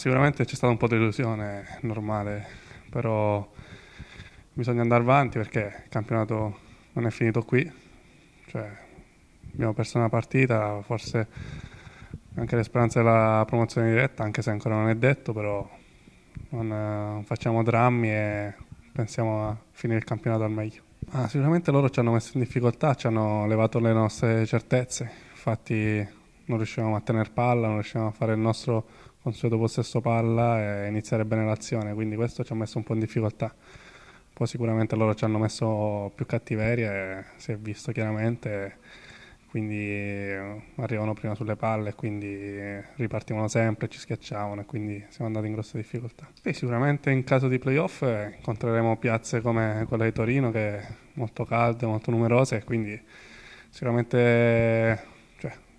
Sicuramente c'è stata un po' di delusione, normale, però bisogna andare avanti perché il campionato non è finito qui. Cioè, abbiamo perso una partita, forse anche le speranze della promozione diretta, anche se ancora non è detto, però non, non facciamo drammi e pensiamo a finire il campionato al meglio. Ah, sicuramente loro ci hanno messo in difficoltà, ci hanno levato le nostre certezze, infatti non riuscivamo a tenere palla, non riuscivamo a fare il nostro consueto possesso palla e iniziare bene l'azione, quindi questo ci ha messo un po' in difficoltà. Poi sicuramente loro ci hanno messo più cattiveria e si è visto chiaramente, quindi eh, arrivano prima sulle palle, quindi ripartivano sempre, ci schiacciavano e quindi siamo andati in grosse difficoltà. E sicuramente in caso di playoff eh, incontreremo piazze come quella di Torino che è molto calde, molto numerose e quindi sicuramente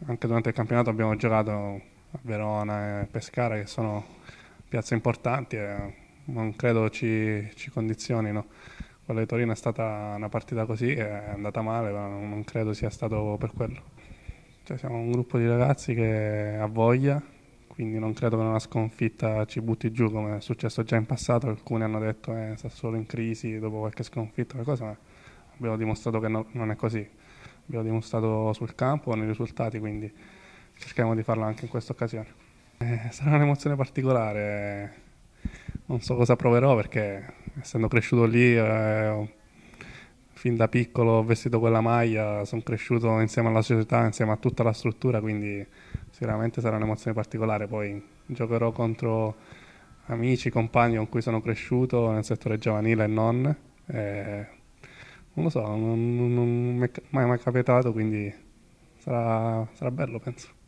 anche durante il campionato abbiamo giocato a Verona e Pescara che sono piazze importanti e non credo ci, ci condizionino. Quella di Torino è stata una partita così, è andata male, ma non credo sia stato per quello. Cioè, siamo un gruppo di ragazzi che ha voglia, quindi non credo che una sconfitta ci butti giù come è successo già in passato. Alcuni hanno detto che eh, sta solo in crisi dopo qualche sconfitta, qualcosa, ma abbiamo dimostrato che no, non è così l'abbiamo dimostrato sul campo, nei risultati, quindi cerchiamo di farlo anche in questa occasione. Eh, sarà un'emozione particolare, non so cosa proverò perché essendo cresciuto lì, eh, fin da piccolo ho vestito quella maglia, sono cresciuto insieme alla società, insieme a tutta la struttura, quindi sicuramente sarà un'emozione particolare. Poi giocherò contro amici, compagni con cui sono cresciuto nel settore giovanile e non. Eh, non lo so, non, non, non mi è mai, mai capitato, quindi sarà, sarà bello, penso.